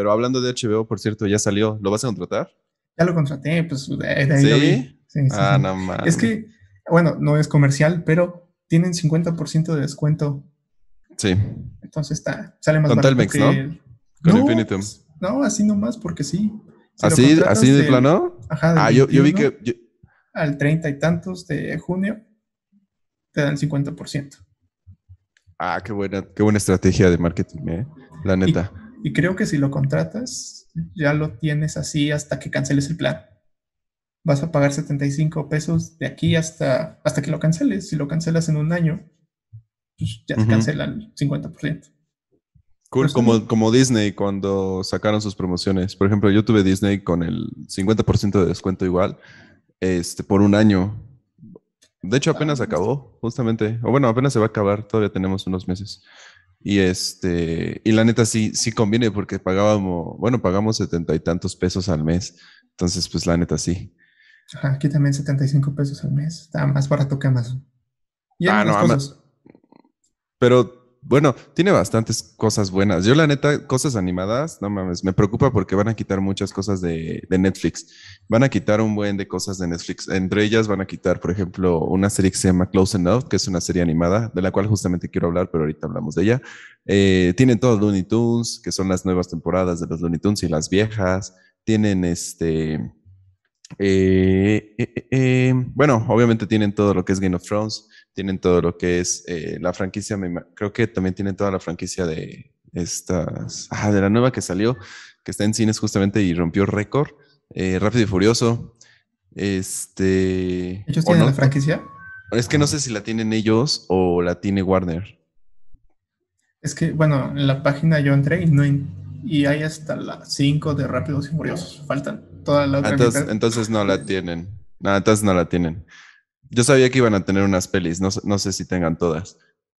Pero hablando de HBO, por cierto, ya salió. ¿Lo vas a contratar? Ya lo contraté, pues de ahí ¿Sí? Sí, sí, ah, no más. Es que, bueno, no es comercial, pero tienen 50% de descuento. Sí. Entonces está, sale más Con barato ¿no? Con no, Infinitum. No, así nomás, porque sí. ¿Así, así de plano? Ajá. Ah, yo, vi que... Al treinta y tantos de junio te dan 50%. Ah, qué buena, qué buena estrategia de marketing, ¿eh? La neta. Y creo que si lo contratas, ya lo tienes así hasta que canceles el plan. Vas a pagar 75 pesos de aquí hasta, hasta que lo canceles. Si lo cancelas en un año, pues, ya te cancelan el 50%. Cool, como, como Disney cuando sacaron sus promociones. Por ejemplo, yo tuve Disney con el 50% de descuento igual este, por un año. De hecho, apenas ah, acabó, justamente. O bueno, apenas se va a acabar, todavía tenemos unos meses. Y este, y la neta sí, sí conviene porque pagábamos, bueno, pagamos setenta y tantos pesos al mes. Entonces, pues la neta sí. Ajá, aquí también 75 pesos al mes. Está más barato que Amazon. Y ah, no, cosas. Pero bueno, tiene bastantes cosas buenas. Yo la neta, cosas animadas, no mames, me preocupa porque van a quitar muchas cosas de, Netflix. Van a quitar un buen de cosas de Netflix. Entre ellas van a quitar, por ejemplo, una serie que se llama Close Enough, que es una serie animada, de la cual justamente quiero hablar, pero ahorita hablamos de ella. Eh, tienen todos Looney Tunes, que son las nuevas temporadas de los Looney Tunes y las viejas. Tienen este eh, eh, eh, bueno, obviamente tienen todo lo que es Game of Thrones, tienen todo lo que es la franquicia, creo que también tienen toda la franquicia de estas, ah, de la nueva que salió, que está en cines justamente y rompió récord, Rápido y Furioso. Este, ¿Ellos tienen la franquicia? Es que no sé si la tienen ellos o la tiene Warner. Es que, bueno, en la página yo entré y, no, y hay hasta las 5 de Rápidos y Furiosos, faltan entonces, no la tienen. No, entonces no la tienen. Yo sabía que iban a tener unas pelis, no, sé si tengan todas.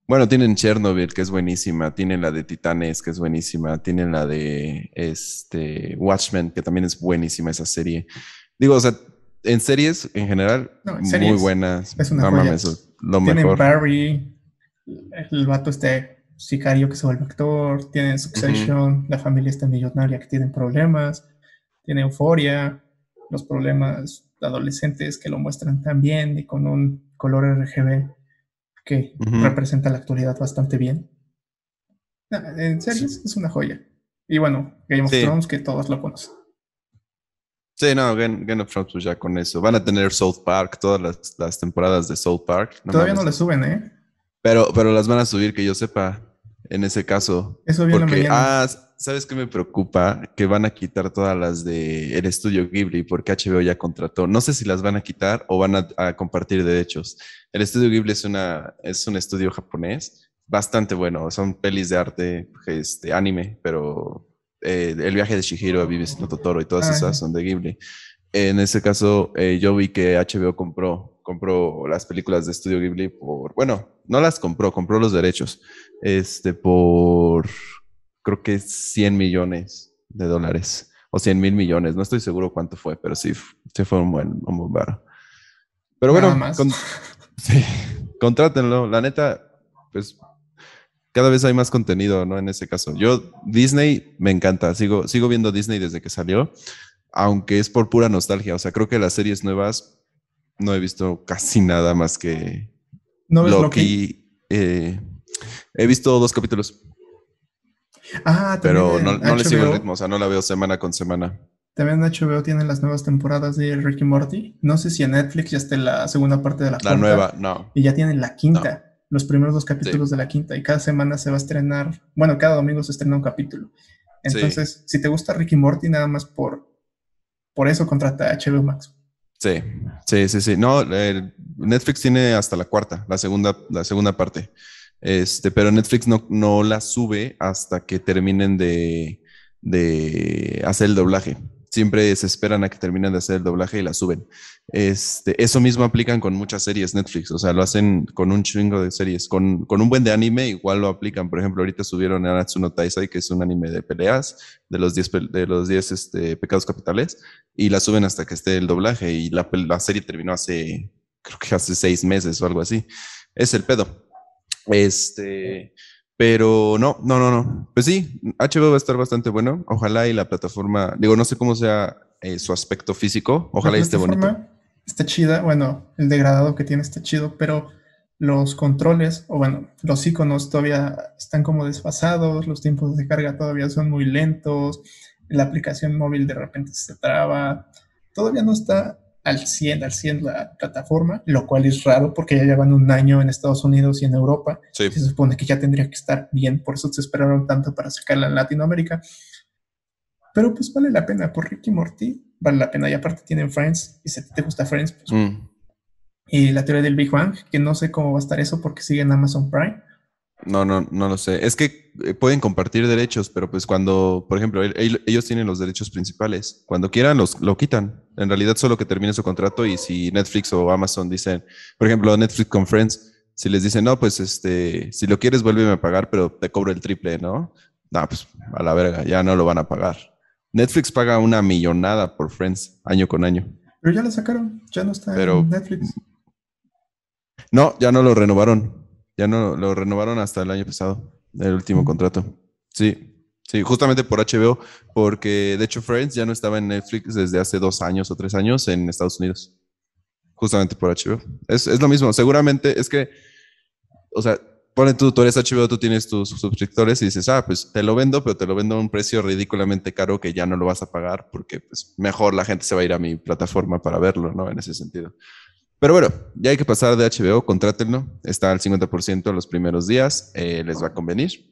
Bueno, tienen Chernobyl, que es buenísima, tienen la de Titanes, que es buenísima, tienen la de este, Watchmen, que también es buenísima esa serie. Digo, o sea, en series en general, muy buenas. Es una tienen Barry, el vato este sicario que se vuelve actor, tienen Succession, la familia está millonaria que tienen problemas tiene euforia, los problemas de adolescentes que lo muestran también y con un color RGB que representa la actualidad bastante bien. en serio, es una joya. Y bueno, Game of Thrones, que todos lo conocen. Sí, no, Game, of Thrones, pues ya con eso. Van a tener South Park, todas las, temporadas de South Park. Todavía no le suben, ¿eh? Pero, pero las van a subir, que yo sepa en ese caso. porque, ah, ¿sabes qué me preocupa? Que van a quitar todas las de estudio Ghibli porque HBO ya contrató. No sé si las van a quitar o van a, compartir derechos. El estudio Ghibli es, una, es un estudio japonés bastante bueno. Son pelis de arte, este, anime, pero eh, El viaje de Shihiro, Vives no Totoro y todas ah, esas son de Ghibli. En ese caso, eh, yo vi que HBO compró compró las películas de Studio Ghibli por, bueno, no las compró, compró los derechos, este, por, creo que 100 millones de dólares o 100 mil millones, no estoy seguro cuánto fue, pero sí, se fue un buen, un buen bar. Pero bueno, contrátenlo, la neta, pues cada vez hay más contenido, ¿no? En ese caso, yo Disney me encanta, sigo, sigo viendo Disney desde que salió. Aunque es por pura nostalgia, o sea, creo que las series nuevas no he visto casi nada más que ¿No ves Loki. Eh, he visto dos capítulos. Ah, pero no, le sigo el ritmo, o sea, no la veo semana con semana. También HBO tienen las nuevas temporadas de Ricky Morty. No sé si en Netflix ya está la segunda parte de la, la nueva, no. Y ya tienen la quinta, los primeros dos capítulos de la quinta. Y cada semana se va a estrenar, bueno, cada domingo se estrena un capítulo. Entonces, si te gusta Ricky Morty, nada más por, por eso contrata a HBO Max. Sí, sí, sí, sí. No, eh, Netflix tiene hasta la cuarta, la segunda, la segunda parte. Este, pero Netflix no, no la sube hasta que terminen de hacer el doblaje siempre se esperan a que terminen de hacer el doblaje y la suben. Este, eso mismo aplican con muchas series Netflix, o sea, lo hacen con un chingo de series, con, un buen de anime igual lo aplican. Por ejemplo, ahorita subieron a Natsuno Taisai, que es un anime de peleas, de los 10 de los este, pecados capitales, y la suben hasta que esté el doblaje y la, la serie terminó hace, creo que hace seis meses o algo así. Es el pedo. Este... Pero no, no, no, no. Pues sí, HBO va a estar bastante bueno. Ojalá y la plataforma, digo, no sé cómo sea eh, su aspecto físico. Ojalá y esté bonito. Está chida, bueno, el degradado que tiene está chido, pero los controles, o bueno, los iconos todavía están como desfasados, los tiempos de carga todavía son muy lentos, la aplicación móvil de repente se traba. Todavía no está al 100, al 100 la plataforma, lo cual es raro porque ya llevan un año en Estados Unidos y en Europa. Se supone que ya tendría que estar bien, por eso se esperaron tanto para sacarla en Latinoamérica. Pero pues vale la pena, por Ricky Morty vale la pena. Y aparte tienen Friends, y si te gusta Friends, pues... Mm. Y la teoría del Big Bang, que no sé cómo va a estar eso porque sigue en Amazon Prime. No, no, no lo sé. Es que eh, pueden compartir derechos, pero pues cuando, por ejemplo, ellos tienen los derechos principales. Cuando quieran, los, lo quitan. En realidad solo que termine su contrato y si Netflix o Amazon dicen, por ejemplo, Netflix con Friends, si les dicen, no, pues este, si lo quieres, vuélveme a pagar, pero te cobro el triple, ¿no? No, pues a la verga, ya no lo van a pagar. Netflix paga una millonada por Friends año con año. Pero ya la sacaron, ya no está en Netflix. No, ya no lo renovaron. Ya no lo renovaron hasta el año pasado, el último mm. contrato. Sí. Sí, justamente por HBO, porque de hecho Friends ya no estaba en Netflix desde hace dos años o tres años en Estados Unidos. Justamente por HBO. Es, lo mismo, seguramente es que, o sea, ponen tú, tú eres HBO, tú tienes tus suscriptores y dices, ah, pues te lo vendo, pero te lo vendo a un precio ridículamente caro que ya no lo vas a pagar porque pues, mejor la gente se va a ir a mi plataforma para verlo, ¿no? En ese sentido. Pero bueno, ya hay que pasar de HBO, contrátelo, está al 50% los primeros días, eh, les va a convenir.